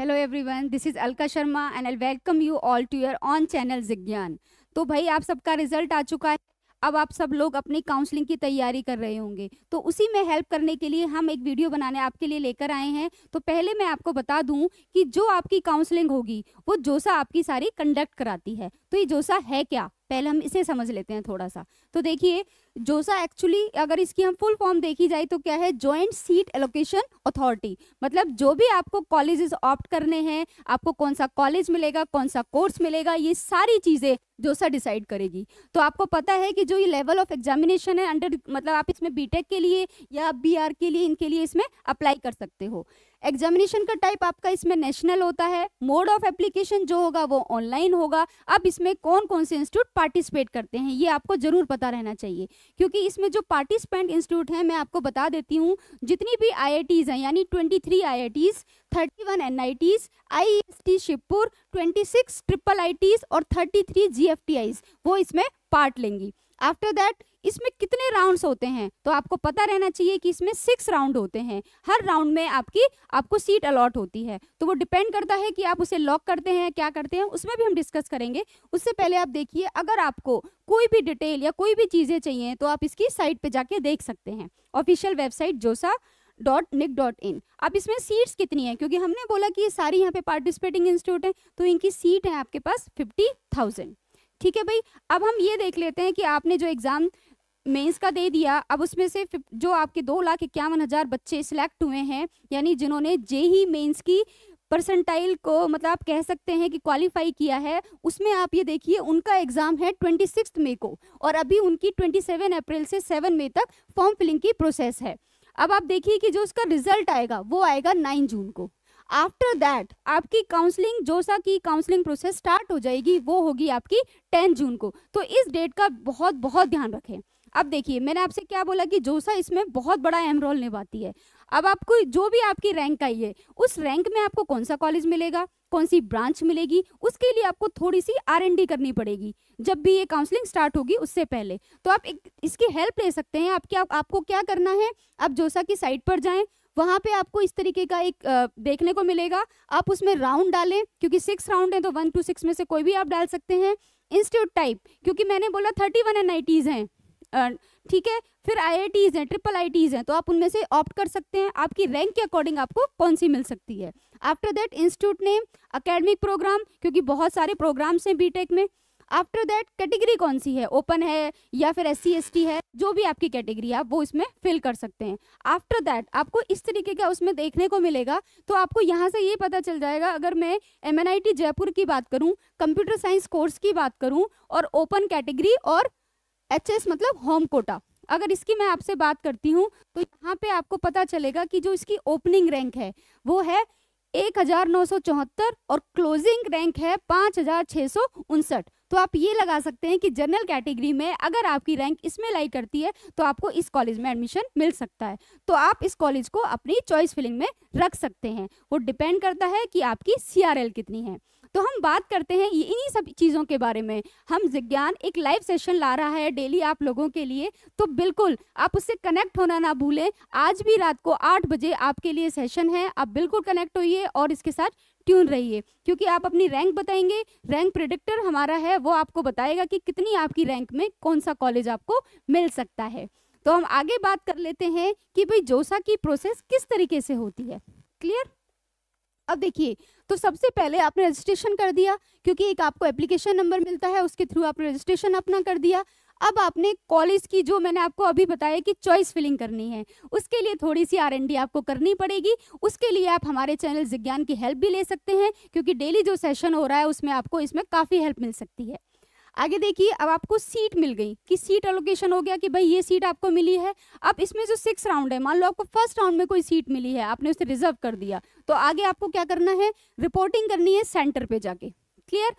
hello everyone this is Alka Sharma and I welcome you all to your own channel Jigyan तो भाई आप सबका result आ चुका है अब आप सब लोग अपनी काउंसलिंग की तैयारी कर रहे होंगे तो उसी में हेल्प करने के लिए हम एक वीडियो बनाने आपके लिए लेकर आए हैं तो पहले मैं आपको बता दूं कि जो आपकी काउंसलिंग होगी वो जोसा आपकी सारी कंडक्ट कराती है तो ये जोसा है क्या पहले हम इसे समझ लेते हैं थोड़ा सा तो देखिए जोसा एक्चुअली अगर इसकी हम फुल फॉर्म देखी जाए तो क्या है ज्वाइंट सीट एलोकेशन अथॉरिटी मतलब जो भी आपको कॉलेजेस ऑप्ट करने हैं आपको कौन सा कॉलेज मिलेगा कौन सा कोर्स मिलेगा ये सारी चीज़ें जोसा डिसाइड करेगी तो आपको पता है कि जो ये लेवल ऑफ एग्जामिनेशन है अंडर मतलब आप इसमें बी के लिए या बी के लिए इनके लिए इसमें अप्लाई कर सकते हो एग्जामिनेशन का टाइप आपका इसमें नेशनल होता है मोड ऑफ एप्लीकेशन जो होगा वो ऑनलाइन होगा अब इसमें कौन कौन से इंस्टीट्यूट पार्टिसिपेट करते हैं ये आपको जरूर पता रहना चाहिए क्योंकि इसमें जो पार्टिसिपेंट इंस्टीट्यूट हैं मैं आपको बता देती हूँ जितनी भी आई हैं यानी 23 three I I Ts thirty one N I Ts I S T Shivpur twenty six triple I Ts और thirty three G F T Is वो इसमें पार्ट लेंगी आफ्टर दैट इसमें कितने राउंड्स होते हैं तो आपको पता रहना चाहिए कि इसमें सिक्स राउंड होते हैं हर राउंड में आपकी आपको सीट अलॉट होती है तो वो डिपेंड करता है कि आप उसे लॉक करते हैं क्या करते हैं उसमें भी हम डिस्कस करेंगे उससे पहले आप देखिए अगर आपको कोई भी डिटेल या कोई भी चीज़ें चाहिए तो आप इसकी साइट पर जाके देख सकते हैं official website JoSAA dot nic dot in अब इसमें सीट्स कितनी है क्योंकि हमने बोला कि ये सारी यहाँ पे पार्टिसिपेटिंग इंस्टीट्यूट हैं तो इनकी सीट है आपके पास फिफ्टी थाउजेंड ठीक है भाई अब हम ये देख लेते हैं कि आपने जो एग्ज़ाम मेंस का दे दिया अब उसमें से जो आपके दो लाख इक्यावन हज़ार बच्चे सिलेक्ट हुए हैं यानी जिन्होंने जे ही मेन्स की परसेंटाइल को मतलब आप कह सकते हैं कि क्वालिफाई किया है उसमें आप ये देखिए उनका एग्ज़ाम है ट्वेंटी सिक्स मई को और अभी उनकी ट्वेंटी सेवन अप्रैल से सेवन मई तक फॉर्म फिलिंग की प्रोसेस है अब आप देखिए कि जो उसका रिजल्ट आएगा वो आएगा नाइन जून को आफ्टर दैट आपकी काउंसलिंग जोसा की काउंसलिंग प्रोसेस स्टार्ट हो जाएगी वो होगी आपकी टेंथ जून को तो इस डेट का बहुत बहुत ध्यान रखें अब देखिए मैंने आपसे क्या बोला कि जोसा इसमें बहुत बड़ा अहम रोल निभाती है अब आपको जो भी आपकी रैंक आई है उस रैंक में आपको कौन सा कॉलेज मिलेगा कौन सी ब्रांच मिलेगी उसके लिए आपको थोड़ी सी आर एन डी करनी पड़ेगी जब भी ये काउंसलिंग स्टार्ट होगी उससे पहले तो आप एक, इसकी हेल्प ले सकते हैं आप आपको क्या करना है आप जोसा की साइट पर जाएं वहाँ पे आपको इस तरीके का एक देखने को मिलेगा आप उसमें राउंड डालें क्योंकि सिक्स राउंड है तो वन टू सिक्स में से कोई भी आप डाल सकते हैं इंस्टीट्यूट टाइप क्योंकि मैंने बोला थर्टी वन एन हैं ठीक है फिर आई हैं ट्रिपल आई हैं तो आप उनमें से ऑप्ट कर सकते हैं आपकी रैंक के अकॉर्डिंग आपको कौन सी मिल सकती है after that institute name academic program क्योंकि बहुत सारे प्रोग्राम्स हैं बी में आफ्टर दैट कैटेगरी कौन सी है ओपन है या फिर एस सी है जो भी आपकी कैटेगरी है आप वो इसमें फिल कर सकते हैं आफ्टर दैट आपको इस तरीके का उसमें देखने को मिलेगा तो आपको यहाँ से ये पता चल जाएगा अगर मैं एम जयपुर की बात करूँ कंप्यूटर साइंस कोर्स की बात करूँ और ओपन कैटेगरी और एच मतलब होम कोटा अगर इसकी मैं आपसे बात करती हूँ तो यहाँ पे आपको पता चलेगा कि जो इसकी ओपनिंग रैंक है वो है एक हजार नौ सौ चौहत्तर और क्लोजिंग रैंक है पाँच हजार छह सौ उनसठ तो आप ये लगा सकते हैं कि जनरल कैटेगरी में अगर आपकी रैंक इसमें लाई करती है तो आपको इस कॉलेज में एडमिशन मिल सकता है तो आप इस कॉलेज को अपनी चॉइस फिलिंग में रख सकते हैं वो डिपेंड करता है कि आपकी सी कितनी है तो हम बात करते हैं इन्हीं सब चीज़ों के बारे में हम जिज्ञान एक लाइव सेशन ला रहा है डेली आप लोगों के लिए तो बिल्कुल आप उससे कनेक्ट होना ना भूलें आज भी रात को आठ बजे आपके लिए सेशन है आप बिल्कुल कनेक्ट होइए और इसके साथ ट्यून रहिए क्योंकि आप अपनी रैंक बताएंगे रैंक प्रिडिक्टर हमारा है वो आपको बताएगा कि कितनी आपकी रैंक में कौन सा कॉलेज आपको मिल सकता है तो हम आगे बात कर लेते हैं कि भाई जोसा की प्रोसेस किस तरीके से होती है क्लियर अब देखिए तो सबसे पहले आपने रजिस्ट्रेशन कर दिया क्योंकि एक आपको एप्लीकेशन नंबर मिलता है उसके थ्रू आपने रजिस्ट्रेशन अपना कर दिया अब आपने कॉलेज की जो मैंने आपको अभी बताया कि चॉइस फिलिंग करनी है उसके लिए थोड़ी सी आर आपको करनी पड़ेगी उसके लिए आप हमारे चैनल जिज्ञान की हेल्प भी ले सकते हैं क्योंकि डेली जो सेशन हो रहा है उसमें आपको इसमें काफ़ी हेल्प मिल सकती है आगे देखिए अब आपको सीट मिल गई कि सीट एलोकेशन हो गया कि भाई ये सीट आपको मिली है अब इसमें जो सिक्स राउंड है मान लो आपको फर्स्ट राउंड में कोई सीट मिली है आपने उसे रिजर्व कर दिया तो आगे आपको क्या करना है रिपोर्टिंग करनी है सेंटर पे जाके क्लियर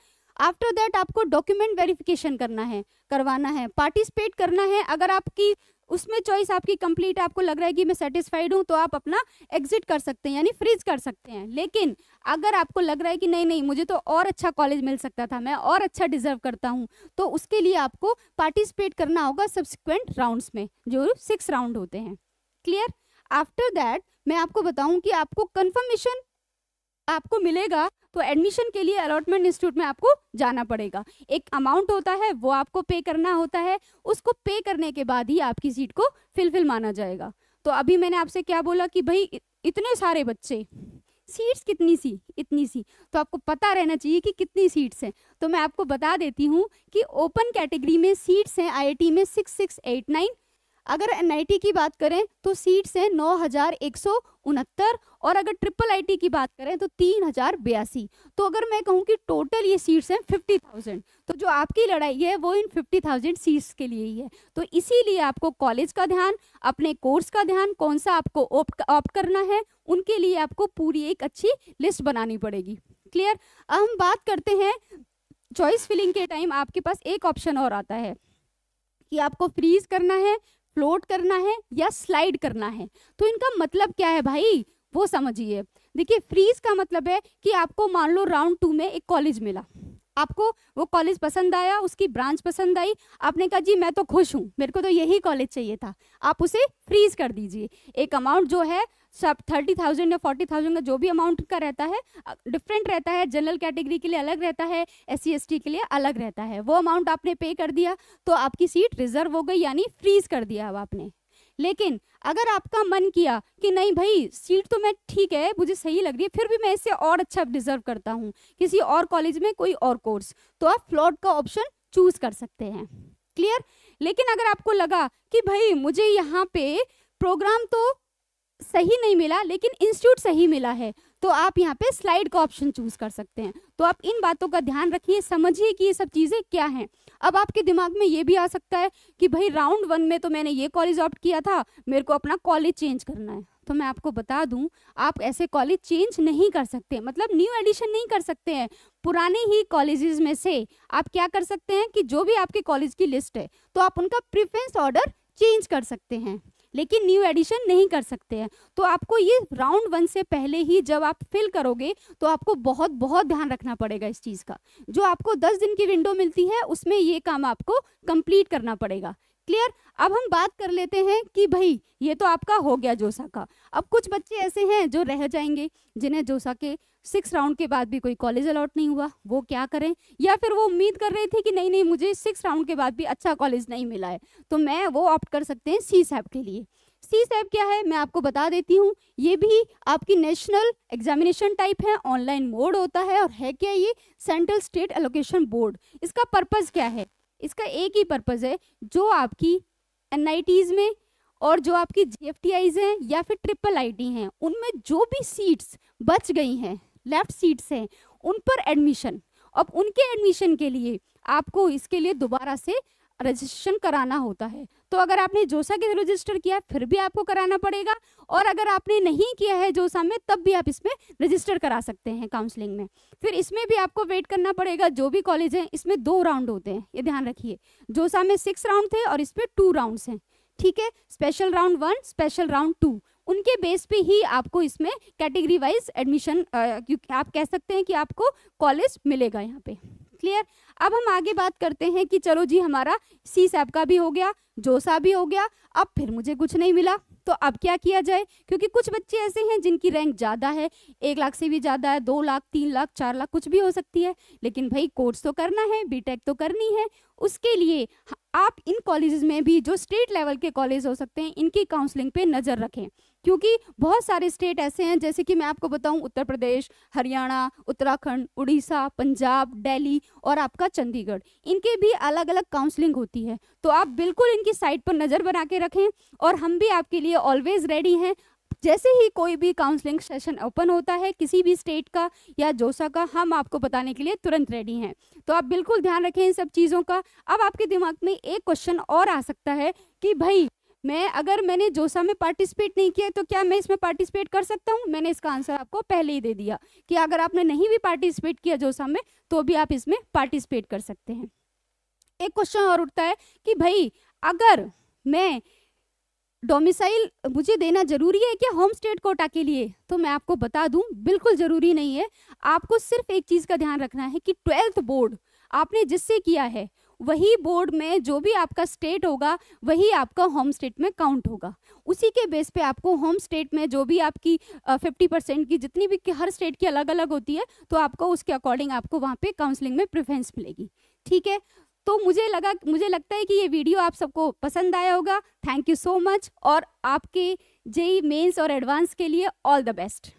आफ्टर दैट आपको डॉक्यूमेंट वेरिफिकेशन करना है करवाना है पार्टिसिपेट करना है अगर आपकी उसमें चॉइस आपकी कंप्लीट आपको लग रहा है कि मैं सेटिस्फाइड हूँ तो आप अपना एग्जिट कर सकते हैं यानी फ्रीज कर सकते हैं लेकिन अगर आपको लग रहा है कि नहीं नहीं मुझे तो और अच्छा कॉलेज मिल सकता था मैं और अच्छा डिजर्व करता हूँ तो उसके लिए आपको पार्टिसिपेट करना होगा सब्सिक्वेंट राउंड्स में जो सिक्स राउंड होते हैं क्लियर आफ्टर दैट मैं आपको बताऊँ कि आपको कन्फर्मेशन आपको मिलेगा तो एडमिशन के लिए अलॉटमेंट इंस्टीट्यूट में आपको जाना पड़ेगा एक अमाउंट होता है वो आपको पे करना होता है उसको पे करने के बाद ही आपकी सीट को फिलफिल माना जाएगा तो अभी मैंने आपसे क्या बोला कि भाई इतने सारे बच्चे सीट्स कितनी सी इतनी सी तो आपको पता रहना चाहिए कि कितनी सीट्स हैं तो मैं आपको बता देती हूँ कि ओपन कैटेगरी में सीट्स हैं आईआईटी में सिक्स सिक्स एट नाइन अगर एन की बात करें तो सीट्स हैं नौ हजार एक सौ उनहत्तर और अगर ट्रिपल आईटी की बात करें तो तीन हजार बयासी तो अगर मैं कहूं कि टोटल ये सीट्स हैं फिफ्टी थाउजेंड तो जो आपकी लड़ाई है वो इन फिफ्टी थाउजेंड सीट्स के लिए ही है तो इसीलिए आपको कॉलेज का ध्यान अपने कोर्स का ध्यान कौन सा आपको ऑप्ट करना है उनके लिए आपको पूरी एक अच्छी लिस्ट बनानी पड़ेगी क्लियर अब हम बात करते हैं चॉइस फिलिंग के टाइम आपके पास एक ऑप्शन और आता है कि आपको फ्रीज करना है फ्लोट करना है या स्लाइड करना है तो इनका मतलब क्या है भाई वो समझिए देखिए फ्रीज का मतलब है कि आपको मान लो राउंड टू में एक कॉलेज मिला आपको वो कॉलेज पसंद आया उसकी ब्रांच पसंद आई आपने कहा जी मैं तो खुश हूँ मेरे को तो यही कॉलेज चाहिए था आप उसे फ्रीज कर दीजिए एक अमाउंट जो है सब थर्टी थाउजेंड या फोर्टी थाउजेंड का जो भी अमाउंट का रहता है डिफरेंट रहता है जनरल कैटेगरी के लिए अलग रहता है एस सी के लिए अलग रहता है वो अमाउंट आपने पे कर दिया तो आपकी सीट रिजर्व हो गई यानी फ्रीज कर दिया अब आपने लेकिन अगर आपका मन किया कि नहीं भाई सीट तो मैं ठीक है मुझे सही लग रही है फिर भी मैं इससे और अच्छा डिजर्व करता हूँ किसी और कॉलेज में कोई और कोर्स तो आप फ्लॉट का ऑप्शन चूज कर सकते हैं क्लियर लेकिन अगर आपको लगा कि भाई मुझे यहाँ पे प्रोग्राम तो सही नहीं मिला लेकिन इंस्टीट्यूट सही मिला है तो आप यहाँ पे स्लाइड का ऑप्शन चूज कर सकते हैं तो आप इन बातों का ध्यान रखिए समझिए कि ये सब चीज़ें क्या हैं अब आपके दिमाग में ये भी आ सकता है कि भाई राउंड वन में तो मैंने ये कॉलेज ऑप्ट किया था मेरे को अपना कॉलेज चेंज करना है तो मैं आपको बता दूं आप ऐसे कॉलेज चेंज नहीं कर सकते मतलब न्यू एडिशन नहीं कर सकते हैं पुराने ही कॉलेजेस में से आप क्या कर सकते हैं कि जो भी आपके कॉलेज की लिस्ट है तो आप उनका प्रिफ्रेंस ऑर्डर चेंज कर सकते हैं लेकिन न्यू एडिशन नहीं कर सकते हैं तो आपको ये राउंड वन से पहले ही जब आप फिल करोगे तो आपको बहुत बहुत ध्यान रखना पड़ेगा इस चीज़ का जो आपको दस दिन की विंडो मिलती है उसमें ये काम आपको कंप्लीट करना पड़ेगा क्लियर अब हम बात कर लेते हैं कि भाई ये तो आपका हो गया जोसा का अब कुछ बच्चे ऐसे हैं जो रह जाएंगे जिन्हें जोसा के सिक्स राउंड के बाद भी कोई कॉलेज अलॉट नहीं हुआ वो क्या करें या फिर वो उम्मीद कर रहे थे कि नहीं नहीं मुझे सिक्स राउंड के बाद भी अच्छा कॉलेज नहीं मिला है तो मैं वो ऑप्ट कर सकते हैं सी सैप के लिए सी सैप क्या है मैं आपको बता देती हूँ ये भी आपकी नेशनल एग्जामिनेशन टाइप है ऑनलाइन मोड होता है और है क्या ये सेंट्रल स्टेट एलोकेशन बोर्ड इसका पर्पज़ क्या है इसका एक ही पर्पज़ है जो आपकी एन में और जो आपकी जी हैं या फिर ट्रिपल आई हैं उनमें जो भी सीट्स बच गई हैं लेफ्ट सीट्स हैं उन पर एडमिशन अब उनके एडमिशन के लिए आपको इसके लिए दोबारा से रजिस्ट्रेशन कराना होता है तो अगर आपने जोसा के रजिस्टर किया फिर भी आपको कराना पड़ेगा और अगर आपने नहीं किया है जोसा में तब भी आप इसमें रजिस्टर करा सकते हैं काउंसलिंग में फिर इसमें भी आपको वेट करना पड़ेगा जो भी कॉलेज है इसमें दो राउंड होते हैं ये ध्यान रखिए जोसा में सिक्स राउंड थे और इसमें टू राउंड हैं ठीक है special round one special round two उनके बेस पे ही आपको इसमें कैटेगरी वाइज एडमिशन आप कह सकते हैं कि आपको कॉलेज मिलेगा यहाँ पे क्लियर अब हम आगे बात करते हैं कि चलो जी हमारा सी सैप का भी हो गया जोसा भी हो गया अब फिर मुझे कुछ नहीं मिला तो अब क्या किया जाए क्योंकि कुछ बच्चे ऐसे हैं जिनकी रैंक ज़्यादा है एक लाख से भी ज़्यादा है दो लाख तीन लाख चार लाख कुछ भी हो सकती है लेकिन भाई कोर्स तो करना है बीटेक तो करनी है उसके लिए आप इन कॉलेजेस में भी जो स्टेट लेवल के कॉलेज हो सकते हैं इनकी काउंसलिंग पे नज़र रखें क्योंकि बहुत सारे स्टेट ऐसे हैं जैसे कि मैं आपको बताऊं उत्तर प्रदेश हरियाणा उत्तराखंड उड़ीसा पंजाब दिल्ली और आपका चंडीगढ़ इनके भी अलग अलग काउंसलिंग होती है तो आप बिल्कुल इनकी साइट पर नज़र बना के रखें और हम भी आपके लिए ऑलवेज रेडी हैं जैसे ही कोई भी काउंसलिंग सेशन ओपन होता है किसी भी स्टेट का या जोसा का हम आपको बताने के लिए तुरंत रेडी हैं तो आप बिल्कुल ध्यान रखें इन सब चीज़ों का अब आपके दिमाग में एक क्वेश्चन और आ सकता है कि भाई मैं अगर मैंने जोसा में पार्टिसिपेट नहीं किया तो क्या मैं इसमें पार्टिसिपेट कर सकता हूँ मैंने इसका आंसर आपको पहले ही दे दिया कि अगर आपने नहीं भी पार्टिसिपेट किया जोसा में तो भी आप इसमें पार्टिसिपेट कर सकते हैं एक क्वेश्चन और उठता है कि भाई अगर मैं डोमिसाइल मुझे देना ज़रूरी है क्या होम स्टेट कोटा के लिए तो मैं आपको बता दूं बिल्कुल ज़रूरी नहीं है आपको सिर्फ एक चीज़ का ध्यान रखना है कि ट्वेल्थ बोर्ड आपने जिससे किया है वही बोर्ड में जो भी आपका स्टेट होगा वही आपका होम स्टेट में काउंट होगा उसी के बेस पे आपको होम स्टेट में जो भी आपकी फिफ्टी परसेंट की जितनी भी हर स्टेट की अलग अलग होती है तो आपको उसके अकॉर्डिंग आपको वहाँ पे काउंसलिंग में प्रिफ्रेंस मिलेगी ठीक है तो मुझे लगा मुझे लगता है कि ये वीडियो आप सबको पसंद आया होगा थैंक यू सो मच और आपके जेई मेन्स और एडवांस के लिए ऑल द बेस्ट